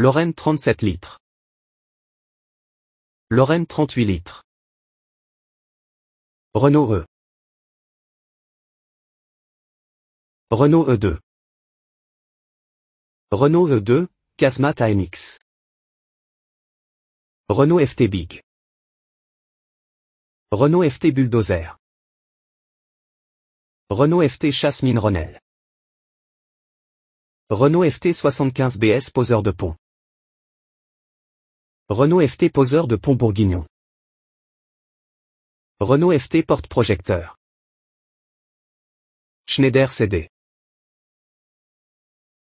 Lorraine 37 litres. Lorraine 38 litres. Renault E. Renault E2. Renault E2, Casmat AMX. Renault FT Big. Renault FT Bulldozer. Renault FT Chasse Mine Ronel. Renault FT 75 BS poseur de pont. Renault FT poseur de pont bourguignon. Renault FT porte-projecteur. Schneider CD.